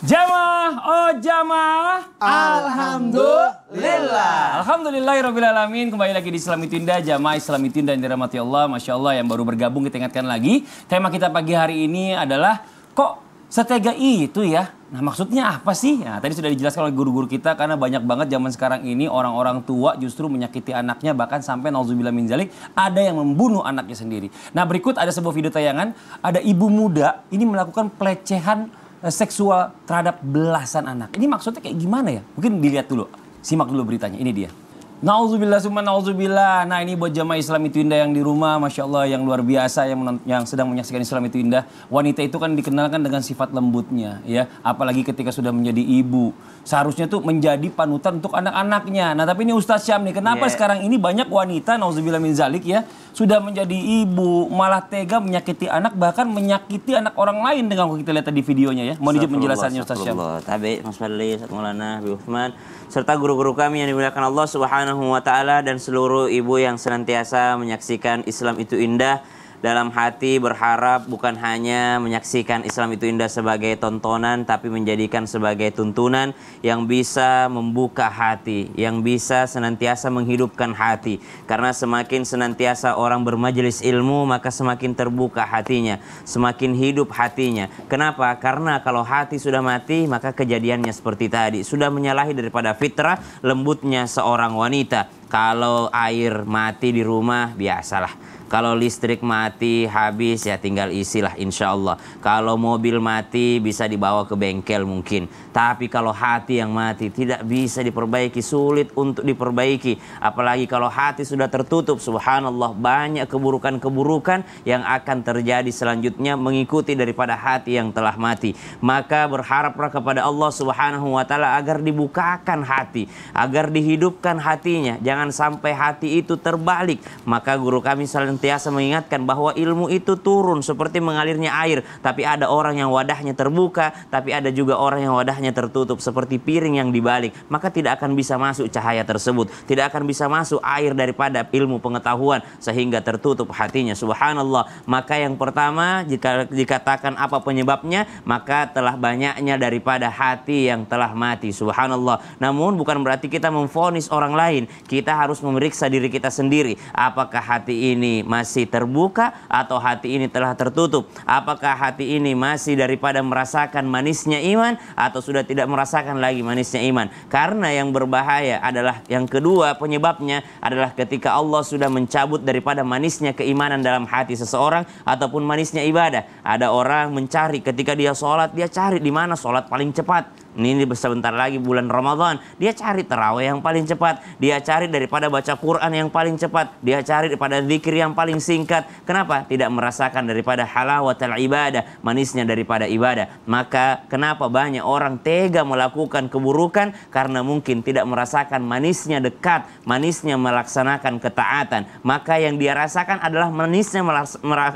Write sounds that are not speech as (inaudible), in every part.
Jamaah, oh jamaah. Alhamdulillah. Alhamdulillah, alamin. Kembali lagi di Islami Tunda, jamaah Islami Tunda yang dirahmati Allah. Masya Allah yang baru bergabung kita ingatkan lagi. Tema kita pagi hari ini adalah kok setega itu ya. Nah maksudnya apa sih? Nah tadi sudah dijelaskan oleh guru-guru kita karena banyak banget zaman sekarang ini orang-orang tua justru menyakiti anaknya bahkan sampai nauzubillah min zalik ada yang membunuh anaknya sendiri. Nah berikut ada sebuah video tayangan ada ibu muda ini melakukan pelecehan Eh, seksual terhadap belasan anak. Ini maksudnya kayak gimana ya? Mungkin dilihat dulu. Simak dulu beritanya. Ini dia. Nauzubillah summa nauzubillah. Nah ini buat jamaah Islam itu indah yang di rumah, masya Allah yang luar biasa yang yang sedang menyaksikan Islam itu indah. Wanita itu kan dikenalkan dengan sifat lembutnya, ya. Apalagi ketika sudah menjadi ibu, seharusnya tuh menjadi panutan untuk anak-anaknya. Nah tapi ini Ustaz Syam nih, kenapa yeah. sekarang ini banyak wanita nauzubillah min zalik ya sudah menjadi ibu malah tega menyakiti anak bahkan menyakiti anak orang lain dengan kita lihat tadi videonya ya. mau dijawab penjelasannya Ustaz Syam. Tabe, Mas Fadli, Ustaz Maulana, Uthman serta guru-guru kami yang dimuliakan Allah Subhanahu wa taala dan seluruh ibu yang senantiasa menyaksikan Islam itu indah dalam hati berharap bukan hanya menyaksikan Islam itu indah sebagai tontonan tapi menjadikan sebagai tuntunan yang bisa membuka hati, yang bisa senantiasa menghidupkan hati. Karena semakin senantiasa orang bermajelis ilmu maka semakin terbuka hatinya, semakin hidup hatinya. Kenapa? Karena kalau hati sudah mati maka kejadiannya seperti tadi, sudah menyalahi daripada fitrah lembutnya seorang wanita kalau air mati di rumah biasalah. Kalau listrik mati habis ya tinggal isilah insya Allah. Kalau mobil mati bisa dibawa ke bengkel mungkin. Tapi kalau hati yang mati tidak bisa diperbaiki, sulit untuk diperbaiki. Apalagi kalau hati sudah tertutup, subhanallah banyak keburukan-keburukan yang akan terjadi selanjutnya mengikuti daripada hati yang telah mati. Maka berharaplah kepada Allah subhanahu wa ta'ala agar dibukakan hati, agar dihidupkan hatinya. Jangan jangan sampai hati itu terbalik. Maka guru kami senantiasa mengingatkan bahwa ilmu itu turun seperti mengalirnya air, tapi ada orang yang wadahnya terbuka, tapi ada juga orang yang wadahnya tertutup seperti piring yang dibalik. Maka tidak akan bisa masuk cahaya tersebut, tidak akan bisa masuk air daripada ilmu pengetahuan sehingga tertutup hatinya. Subhanallah. Maka yang pertama jika dikatakan apa penyebabnya, maka telah banyaknya daripada hati yang telah mati. Subhanallah. Namun bukan berarti kita memfonis orang lain. Kita kita harus memeriksa diri kita sendiri. Apakah hati ini masih terbuka atau hati ini telah tertutup? Apakah hati ini masih daripada merasakan manisnya iman atau sudah tidak merasakan lagi manisnya iman? Karena yang berbahaya adalah yang kedua penyebabnya adalah ketika Allah sudah mencabut daripada manisnya keimanan dalam hati seseorang ataupun manisnya ibadah. Ada orang mencari ketika dia sholat, dia cari di mana sholat paling cepat. Ini sebentar lagi bulan Ramadan. Dia cari terawih yang paling cepat. Dia cari dari daripada baca Quran yang paling cepat, dia cari daripada zikir yang paling singkat. Kenapa? Tidak merasakan daripada halawatul ibadah, manisnya daripada ibadah. Maka kenapa banyak orang tega melakukan keburukan karena mungkin tidak merasakan manisnya dekat, manisnya melaksanakan ketaatan. Maka yang dia rasakan adalah manisnya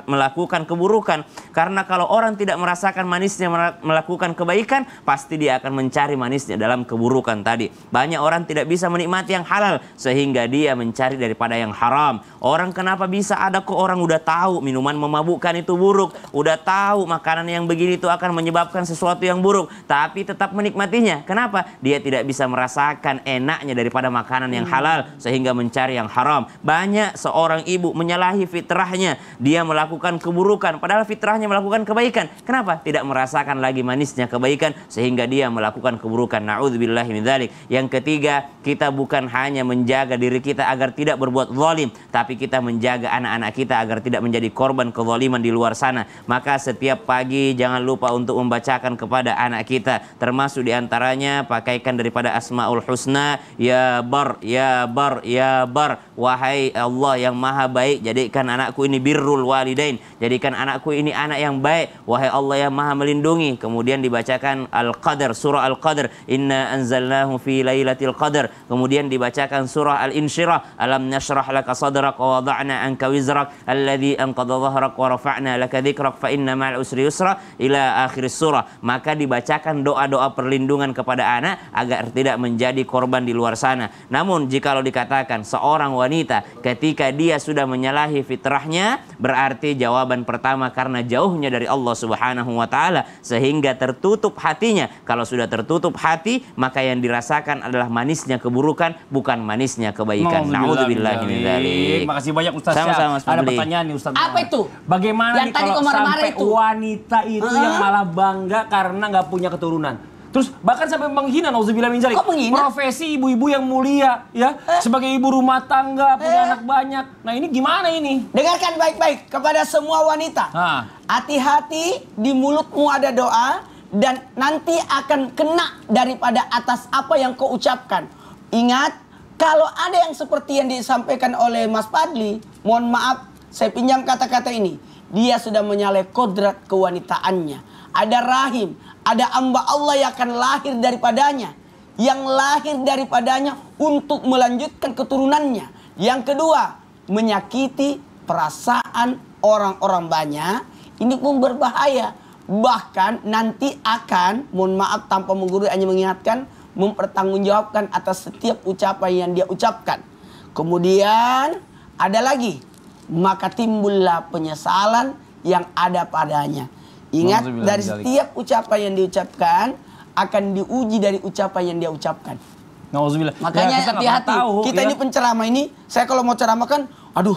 melakukan keburukan. Karena kalau orang tidak merasakan manisnya melakukan kebaikan, pasti dia akan mencari manisnya dalam keburukan tadi. Banyak orang tidak bisa menikmati yang halal sehingga sehingga dia mencari daripada yang haram. Orang kenapa bisa ada kok orang udah tahu minuman memabukkan itu buruk, udah tahu makanan yang begini itu akan menyebabkan sesuatu yang buruk, tapi tetap menikmatinya. Kenapa? Dia tidak bisa merasakan enaknya daripada makanan yang hmm. halal sehingga mencari yang haram. Banyak seorang ibu menyalahi fitrahnya, dia melakukan keburukan padahal fitrahnya melakukan kebaikan. Kenapa? Tidak merasakan lagi manisnya kebaikan sehingga dia melakukan keburukan. Nauzubillahi Yang ketiga, kita bukan hanya menjadi menjaga diri kita agar tidak berbuat zalim, tapi kita menjaga anak-anak kita agar tidak menjadi korban kezaliman di luar sana. Maka setiap pagi jangan lupa untuk membacakan kepada anak kita, termasuk diantaranya pakaikan daripada Asmaul Husna, ya bar, ya bar, ya bar. Wahai Allah yang maha baik, jadikan anakku ini birrul walidain, jadikan anakku ini anak yang baik. Wahai Allah yang maha melindungi. Kemudian dibacakan al qadr surah al qadr inna anzalnahu fi lailatul qadar. Kemudian dibacakan surah surah Al-Insyirah alam nashrah laka sadrak wa wada'na anka wizrak alladhi anqadha dhahrak wa rafa'na laka dhikrak fa inna ma'al usri yusra ila akhir surah maka dibacakan doa-doa perlindungan kepada anak agar tidak menjadi korban di luar sana namun jika lo dikatakan seorang wanita ketika dia sudah menyalahi fitrahnya berarti jawaban pertama karena jauhnya dari Allah Subhanahu wa taala sehingga tertutup hatinya kalau sudah tertutup hati maka yang dirasakan adalah manisnya keburukan bukan manis habisnya kebaikan. Nauzubillah min dzalik. Makasih banyak Ustaz Sama-sama, Ada pertanyaan nih Ustaz. Apa itu? Bagaimana yang nih tadi kalau sampai itu? wanita itu uh. yang malah bangga karena nggak punya keturunan? Terus bahkan sampai menghina nauzubillah min dzalik. Profesi ibu-ibu yang mulia ya, eh. sebagai ibu rumah tangga, punya eh. anak banyak. Nah, ini gimana ini? Dengarkan baik-baik kepada semua wanita. Hati-hati di mulutmu ada doa dan nanti akan kena daripada atas apa yang kau ucapkan. Ingat kalau ada yang seperti yang disampaikan oleh Mas Padli, mohon maaf saya pinjam kata-kata ini. Dia sudah menyalahi kodrat kewanitaannya. Ada rahim, ada amba Allah yang akan lahir daripadanya. Yang lahir daripadanya untuk melanjutkan keturunannya. Yang kedua, menyakiti perasaan orang-orang banyak. Ini pun berbahaya. Bahkan nanti akan, mohon maaf tanpa menggurui hanya mengingatkan, mempertanggungjawabkan atas setiap ucapan yang dia ucapkan. Kemudian ada lagi, maka timbullah penyesalan yang ada padanya. Ingat dari setiap ucapan yang diucapkan akan diuji dari ucapan yang dia ucapkan. Ya, Makanya hati-hati. Kita, kita ya. ini pencerama ini, saya kalau mau ceramah kan, aduh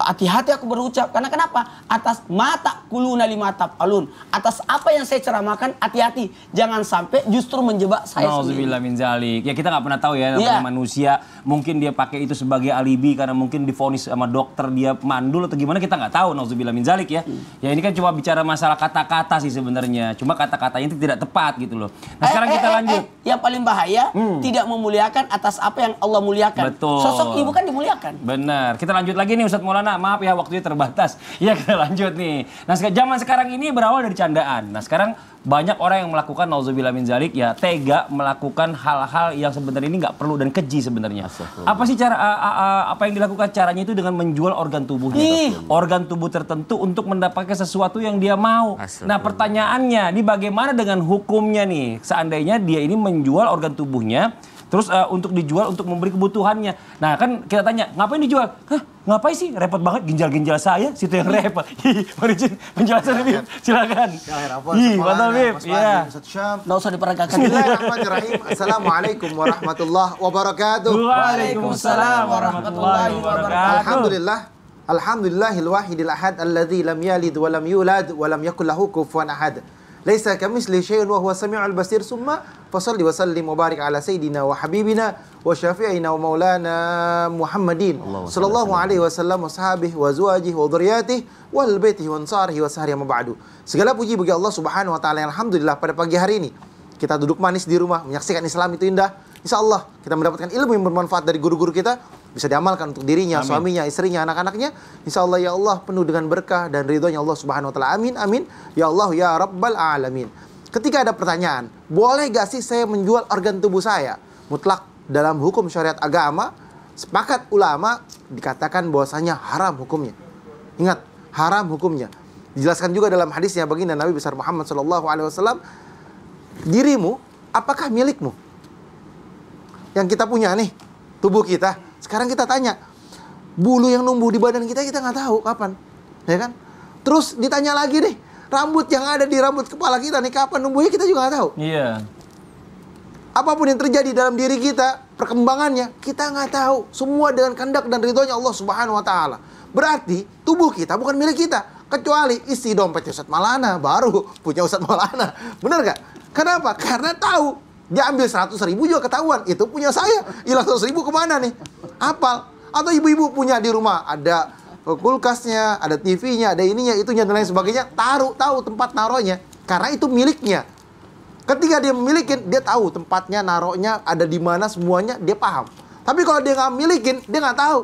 hati-hati aku berucap. Karena kenapa? Atas mata kuluna lima alun. Atas apa yang saya ceramakan hati-hati. Jangan sampai justru menjebak saya sendiri. min zalik. Ya kita nggak pernah tahu ya, namanya iya. manusia. Mungkin dia pakai itu sebagai alibi karena mungkin difonis sama dokter dia mandul atau gimana kita nggak tahu. Nauzubillah min zalik ya. Hmm. Ya ini kan cuma bicara masalah kata-kata sih sebenarnya. Cuma kata-katanya itu tidak tepat gitu loh. Nah eh, sekarang eh, kita eh, lanjut. Eh, yang paling bahaya, hmm. tidak memuliakan atas apa yang Allah muliakan. Betul. Sosok ibu kan dimuliakan. Benar. Kita lanjut lagi nih Ustadz Maulana mana maaf ya waktunya terbatas. (laughs) Ya kita lanjut nih. Nah zaman sekarang ini berawal dari candaan. Nah sekarang banyak orang yang melakukan nauzubillah min zalik ya tega melakukan hal-hal yang sebenarnya ini nggak perlu dan keji sebenarnya. Apa sih cara uh, uh, uh, apa yang dilakukan caranya itu dengan menjual organ tubuhnya, Ih. organ tubuh tertentu untuk mendapatkan sesuatu yang dia mau. Nah, pertanyaannya, ini bagaimana dengan hukumnya nih? Seandainya dia ini menjual organ tubuhnya Terus uh, untuk dijual untuk memberi kebutuhannya. Nah kan kita tanya ngapain dijual? Hah ngapain sih repot banget ginjal-ginjal saya situ yang repot. Bang (laughs) Rijin penjelasan ini iya. silakan. Iya, Ih mantap ya. Iya. Nggak usah diperagakan. Assalamualaikum warahmatullahi wabarakatuh. Waalaikumsalam warahmatullahi wabarakatuh. Alhamdulillah Alhamdulillahil wahidil ahad alladzi lam yalid wa lam yulad wa lam yakul lahu kufuwan ahad. Laisa kamitsli syai'un wa huwa samiul basir. Summa fasalli wa sallim wa barik ala sayidina wa habibina wa syafi'ina wa maulana Muhammadin sallallahu alaihi wasallam wa sahbihi wa zawajihi wa dzurriyyatihi wal baitihi wa ansarihi wa sahrihi ma Segala puji bagi Allah Subhanahu wa taala. Alhamdulillah pada pagi hari ini kita duduk manis di rumah menyaksikan Islam itu indah Insya Allah kita mendapatkan ilmu yang bermanfaat dari guru-guru kita bisa diamalkan untuk dirinya, amin. suaminya, istrinya, anak-anaknya. Insya Allah ya Allah penuh dengan berkah dan ridhonya Allah Subhanahu Wa Taala. Amin, amin. Ya Allah ya Rabbal Alamin. Ketika ada pertanyaan, boleh gak sih saya menjual organ tubuh saya? Mutlak dalam hukum syariat agama, sepakat ulama dikatakan bahwasanya haram hukumnya. Ingat, haram hukumnya. Dijelaskan juga dalam hadisnya baginda Nabi besar Muhammad Shallallahu Alaihi Wasallam, dirimu apakah milikmu? yang kita punya nih, tubuh kita. Sekarang kita tanya, bulu yang numbuh di badan kita kita nggak tahu kapan, ya kan? Terus ditanya lagi nih rambut yang ada di rambut kepala kita nih kapan numbuhnya kita juga nggak tahu. Iya. Apapun yang terjadi dalam diri kita, perkembangannya kita nggak tahu. Semua dengan kehendak dan ridhonya Allah Subhanahu Wa Taala. Berarti tubuh kita bukan milik kita, kecuali isi dompet Ustadz Malana baru punya Ustadz Malana. Bener gak? Kenapa? Karena tahu dia ambil seratus ribu juga ketahuan. Itu punya saya. Hilang 100 ribu kemana nih? Apal. Atau ibu-ibu punya di rumah. Ada kulkasnya, ada TV-nya, ada ininya, itunya, dan lain sebagainya. Taruh, tahu tempat naruhnya. Karena itu miliknya. Ketika dia milikin dia tahu tempatnya, naruhnya, ada di mana semuanya, dia paham. Tapi kalau dia nggak milikin, dia nggak tahu.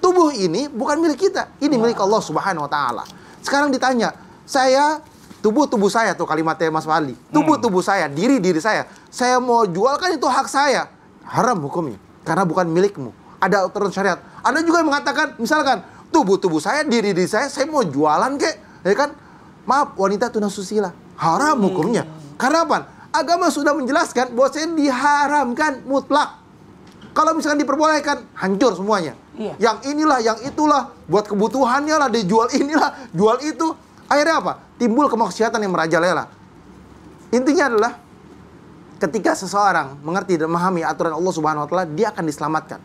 Tubuh ini bukan milik kita, ini milik Allah Subhanahu Wa Taala. Sekarang ditanya, saya Tubuh-tubuh saya tuh kalimatnya Mas Wali hmm. Tubuh-tubuh saya, diri-diri saya. Saya mau jual kan itu hak saya. Haram hukumnya. Karena bukan milikmu. Ada aturan syariat. Anda juga yang mengatakan, misalkan, tubuh-tubuh saya, diri-diri saya, saya mau jualan kek. Ya kan? Maaf, wanita tunasusila. Haram hmm. hukumnya. Karena apa? agama sudah menjelaskan bahwa saya diharamkan mutlak. Kalau misalkan diperbolehkan, hancur semuanya. Iya. Yang inilah, yang itulah, buat kebutuhannya lah, dijual inilah, jual itu. Akhirnya apa? timbul kemaksiatan yang merajalela. Intinya adalah ketika seseorang mengerti dan memahami aturan Allah Subhanahu wa taala, dia akan diselamatkan.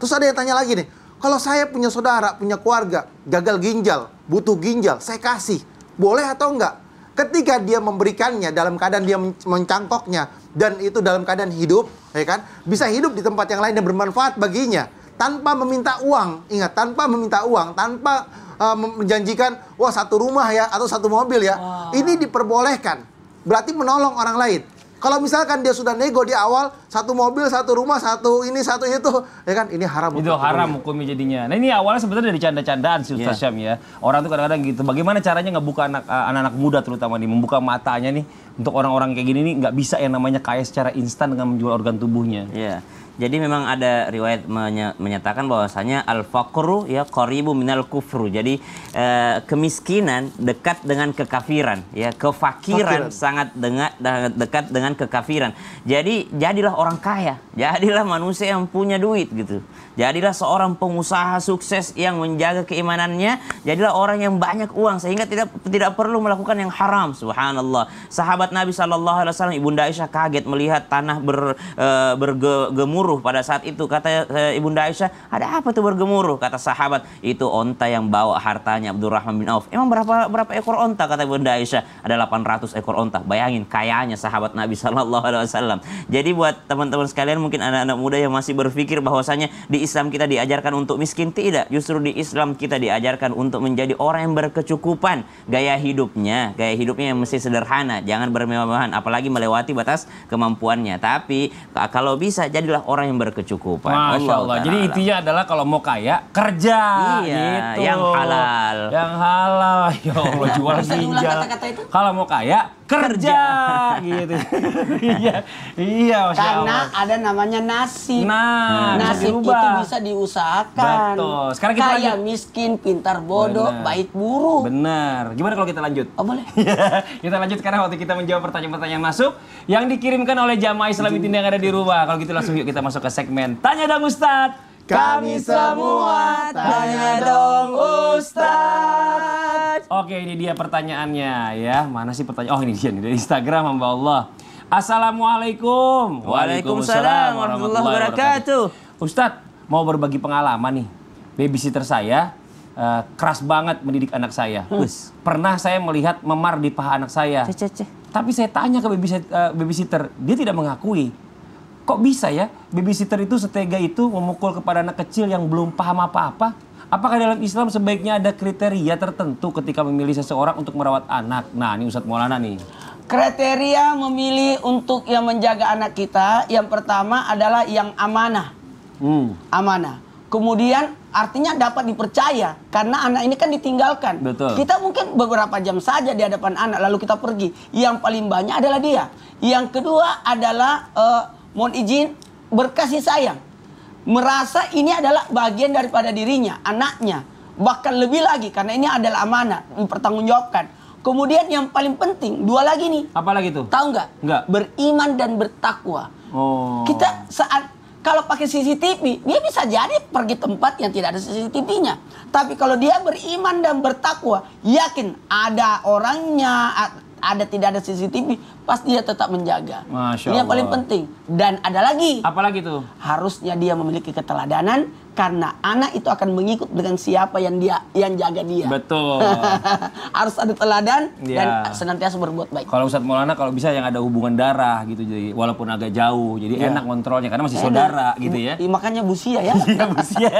Terus ada yang tanya lagi nih, kalau saya punya saudara, punya keluarga, gagal ginjal, butuh ginjal, saya kasih, boleh atau enggak? Ketika dia memberikannya dalam keadaan dia mencangkoknya dan itu dalam keadaan hidup, ya kan? Bisa hidup di tempat yang lain dan bermanfaat baginya tanpa meminta uang. Ingat, tanpa meminta uang, tanpa uh, menjanjikan wah satu rumah ya atau satu mobil ya. Wow. Ini diperbolehkan. Berarti menolong orang lain. Kalau misalkan dia sudah nego di awal satu mobil, satu rumah, satu ini, satu itu, ya kan ini haram. Itu haram hukumnya jadinya. Nah ini awalnya sebenarnya dari canda-candaan si Ustaz yeah. Syam ya. Orang tuh kadang-kadang gitu. Bagaimana caranya ngebuka anak uh, anak-anak muda terutama nih, membuka matanya nih untuk orang-orang kayak gini nih nggak bisa yang namanya kaya secara instan dengan menjual organ tubuhnya. Yeah. Jadi memang ada riwayat menyatakan bahwasanya al fakru ya min minal kufru. Jadi eh, kemiskinan dekat dengan kekafiran ya, kefakiran Fakiran. sangat dengan dekat dengan kekafiran. Jadi jadilah orang kaya, jadilah manusia yang punya duit gitu. Jadilah seorang pengusaha sukses yang menjaga keimanannya, jadilah orang yang banyak uang sehingga tidak tidak perlu melakukan yang haram. Subhanallah. Sahabat Nabi sallallahu alaihi wasallam Ibunda Aisyah kaget melihat tanah ber, eh, bergemur bergemuruh pada saat itu. Kata eh, Ibunda Aisyah, ada apa tuh bergemuruh? Kata sahabat, itu onta yang bawa hartanya Abdurrahman bin Auf. Emang berapa berapa ekor onta? Kata Ibunda Aisyah, ada 800 ekor onta. Bayangin kayanya sahabat Nabi Shallallahu Alaihi Wasallam. Jadi buat teman-teman sekalian mungkin anak-anak muda yang masih berpikir bahwasanya di Islam kita diajarkan untuk miskin tidak. Justru di Islam kita diajarkan untuk menjadi orang yang berkecukupan. Gaya hidupnya, gaya hidupnya yang mesti sederhana. Jangan bermewah-mewahan, apalagi melewati batas kemampuannya. Tapi kalau bisa jadilah orang orang yang berkecukupan. Masya Allah. Allah. Jadi intinya adalah kalau mau kaya kerja. Iya. Gitu. Yang halal. Yang halal. (laughs) Ya Allah jual ginjal. Kalau mau kaya kerja. (laughs) gitu. iya. Iya. Masya Karena Allah. ada namanya nasib. Nah, hmm. nasib itu bisa diusahakan. Betul. Sekarang kita kaya, lanjut. miskin, pintar, bodoh, Bener. baik, buruk. Benar. Gimana kalau kita lanjut? Oh boleh. (laughs) Ya, kita lanjut sekarang waktu kita menjawab pertanyaan-pertanyaan masuk yang dikirimkan oleh jamaah Islam yang ada di rumah. Kalau gitu langsung yuk kita masuk ke segmen Tanya Dong Ustad. Kami semua tanya dong Ustad. Oke ini dia pertanyaannya ya. Mana sih pertanyaan? Oh ini dia dari Instagram Mbak Allah. Assalamualaikum. Waalaikumsalam warahmatullahi wabarakatuh. Ustadz mau berbagi pengalaman nih. Babysitter saya uh, keras banget mendidik anak saya. Hmm. Pernah saya melihat memar di paha anak saya. Cece. Tapi saya tanya ke babysitter, uh, babysitter, dia tidak mengakui kok bisa ya babysitter itu setega itu memukul kepada anak kecil yang belum paham apa-apa? Apakah dalam Islam sebaiknya ada kriteria tertentu ketika memilih seseorang untuk merawat anak? Nah, ini Ustadz Maulana nih. Kriteria memilih untuk yang menjaga anak kita, yang pertama adalah yang amanah. Hmm. Amanah. Kemudian artinya dapat dipercaya karena anak ini kan ditinggalkan. Betul. Kita mungkin beberapa jam saja di hadapan anak lalu kita pergi. Yang paling banyak adalah dia. Yang kedua adalah uh, mohon izin berkasih sayang merasa ini adalah bagian daripada dirinya, anaknya, bahkan lebih lagi karena ini adalah amanah dipertanggungjawabkan. Kemudian yang paling penting dua lagi nih. Apa lagi tuh? Tahu nggak? Nggak. Beriman dan bertakwa. Oh. Kita saat kalau pakai CCTV, dia bisa jadi pergi tempat yang tidak ada CCTV-nya. Tapi kalau dia beriman dan bertakwa, yakin ada orangnya, ada tidak ada CCTV, pasti dia tetap menjaga. Masya Ini yang paling penting. Dan ada lagi. Apalagi tuh? Harusnya dia memiliki keteladanan karena anak itu akan mengikut dengan siapa yang dia yang jaga dia. Betul. (laughs) Harus ada teladan ya. dan senantiasa berbuat baik. Kalau Ustadz Maulana kalau bisa yang ada hubungan darah gitu jadi walaupun agak jauh jadi ya. enak kontrolnya karena masih enak. Iya. saudara gitu ya. Iya, ya makanya busia ya. Iya busia.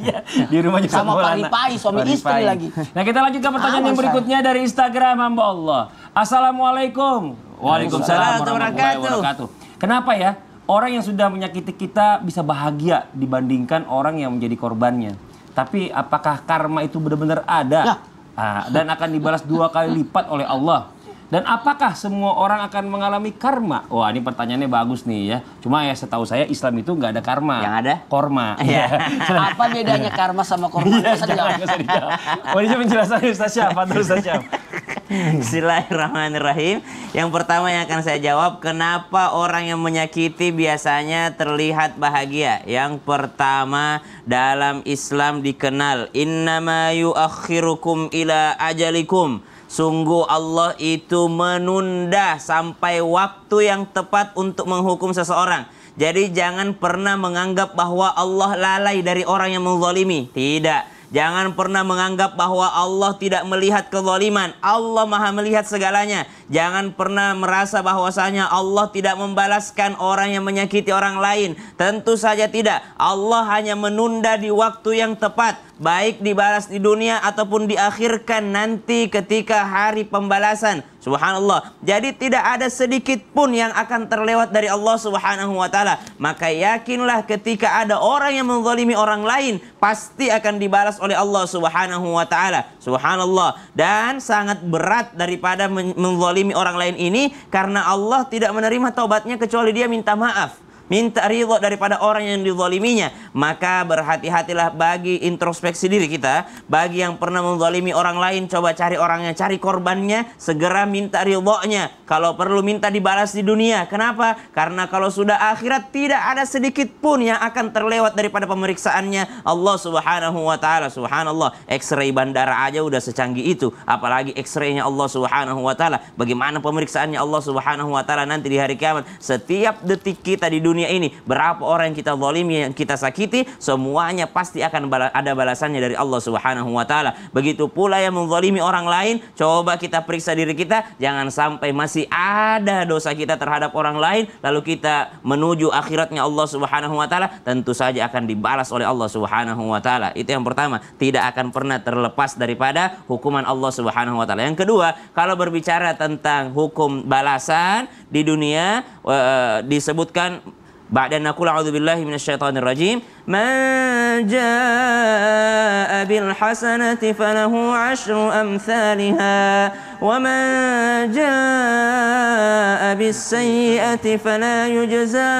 ya. Di rumahnya sama Paripai suami Paripai. istri lagi. Nah, kita lanjut ke pertanyaan ah, yang berikutnya dari Instagram hamba Allah. Assalamualaikum. Waalaikumsalam warahmatullahi wabarakatuh. Kenapa ya? orang yang sudah menyakiti kita bisa bahagia dibandingkan orang yang menjadi korbannya. Tapi apakah karma itu benar-benar ada? Ya. Ah, Dan akan dibalas dua kali lipat oleh Allah. Dan apakah semua orang akan mengalami karma? Wah ini pertanyaannya bagus nih ya. Cuma ya setahu saya Islam itu nggak ada karma. Yang ada? Korma. (laughs) Ya. (laughs) apa bedanya karma sama korma? Iya, jangan, jangan. usah dijawab. Wajib oh, penjelasan Ustaz Syaf. Ustaz Syaf. Bismillahirrahmanirrahim. Yang pertama yang akan saya jawab, kenapa orang yang menyakiti biasanya terlihat bahagia? Yang pertama, dalam Islam dikenal innama yuakhirukum ila ajalikum. Sungguh Allah itu menunda sampai waktu yang tepat untuk menghukum seseorang. Jadi jangan pernah menganggap bahwa Allah lalai dari orang yang menzalimi. Tidak. Jangan pernah menganggap bahwa Allah tidak melihat kezaliman. Allah maha melihat segalanya. Jangan pernah merasa bahwasanya Allah tidak membalaskan orang yang menyakiti orang lain. Tentu saja tidak. Allah hanya menunda di waktu yang tepat. Baik dibalas di dunia ataupun diakhirkan nanti ketika hari pembalasan. Subhanallah. Jadi tidak ada sedikit pun yang akan terlewat dari Allah Subhanahu wa taala. Maka yakinlah ketika ada orang yang menzalimi orang lain, pasti akan dibalas oleh Allah Subhanahu wa taala. Subhanallah. Dan sangat berat daripada menzalimi orang lain ini karena Allah tidak menerima taubatnya kecuali dia minta maaf minta ridho daripada orang yang dizaliminya Maka berhati-hatilah bagi introspeksi diri kita. Bagi yang pernah menzalimi orang lain, coba cari orangnya, cari korbannya, segera minta ridhonya. Kalau perlu minta dibalas di dunia. Kenapa? Karena kalau sudah akhirat tidak ada sedikit pun yang akan terlewat daripada pemeriksaannya Allah Subhanahu wa taala. Subhanallah, X-ray bandara aja udah secanggih itu, apalagi X-raynya Allah Subhanahu wa taala. Bagaimana pemeriksaannya Allah Subhanahu wa taala nanti di hari kiamat? Setiap detik kita di dunia dunia ini. Berapa orang yang kita zalimi, yang kita sakiti, semuanya pasti akan ada balasannya dari Allah Subhanahu wa taala. Begitu pula yang menzalimi orang lain, coba kita periksa diri kita, jangan sampai masih ada dosa kita terhadap orang lain lalu kita menuju akhiratnya Allah Subhanahu wa taala, tentu saja akan dibalas oleh Allah Subhanahu wa taala. Itu yang pertama, tidak akan pernah terlepas daripada hukuman Allah Subhanahu wa taala. Yang kedua, kalau berbicara tentang hukum balasan di dunia eh, eh, disebutkan بعد أن نقول أعوذ بالله من الشيطان الرجيم من جاء بالحسنة فله عشر أمثالها ومن جاء بالسيئة فلا يجزى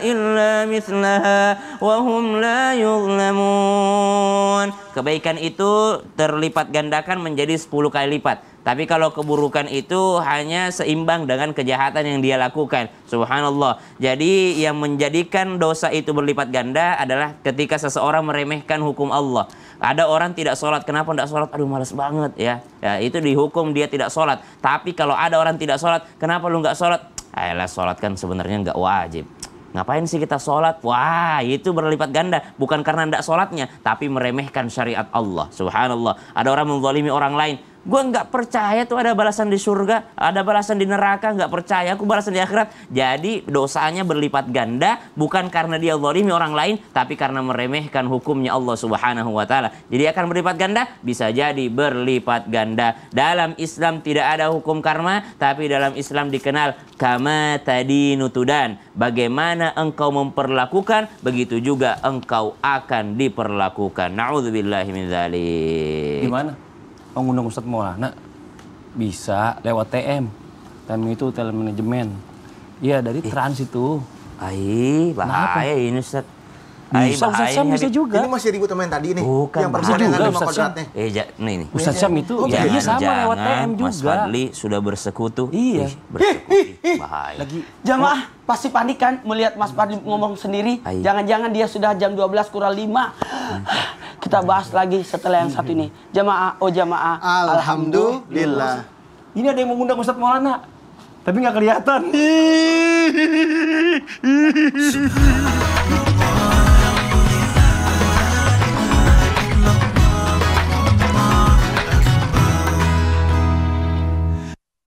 إلا مثلها وهم لا يظلمون Kebaikan itu terlipat gandakan menjadi 10 kali lipat. Tapi kalau keburukan itu hanya seimbang dengan kejahatan yang dia lakukan. Subhanallah. Jadi yang menjadikan dosa itu berlipat ganda ada adalah ketika seseorang meremehkan hukum Allah. Ada orang tidak sholat, kenapa tidak sholat? Aduh males banget ya. ya itu dihukum dia tidak sholat. Tapi kalau ada orang tidak sholat, kenapa lu nggak sholat? Ayolah sholat kan sebenarnya nggak wajib. Ngapain sih kita sholat? Wah itu berlipat ganda. Bukan karena tidak sholatnya. Tapi meremehkan syariat Allah. Subhanallah. Ada orang menzalimi orang lain. Gue nggak percaya tuh ada balasan di surga, ada balasan di neraka, nggak percaya aku balasan di akhirat. Jadi dosanya berlipat ganda bukan karena dia zalimi orang lain, tapi karena meremehkan hukumnya Allah Subhanahu wa taala. Jadi akan berlipat ganda, bisa jadi berlipat ganda. Dalam Islam tidak ada hukum karma, tapi dalam Islam dikenal kama tadi nutudan. Bagaimana engkau memperlakukan, begitu juga engkau akan diperlakukan. Nauzubillahi Gimana? oh ngundang Ustadz Maulana bisa lewat TM TM itu telemanajemen, iya dari transit trans itu Ayy, bahaya ini ustadz? Bisa, ustadz sam bisa juga. Ini masih ribut sama yang tadi nih. Bukan, yang bisa juga Ustaz Syam. Eh, ja, nih, nih. Ustadz Sam itu, oh, ya, sama jangan, lewat TM juga. Mas Fadli sudah bersekutu. Iya. Ih, bersekutu, bahaya. Lagi. Jamaah, pasti panik kan melihat Mas Fadli ngomong sendiri. Jangan-jangan dia sudah jam 12 kurang 5. Kita bahas lagi setelah yang satu ini. Jamaah, oh jamaah. Alhamdulillah. Ini ada yang mengundang Ustadz Maulana. Tapi nggak kelihatan.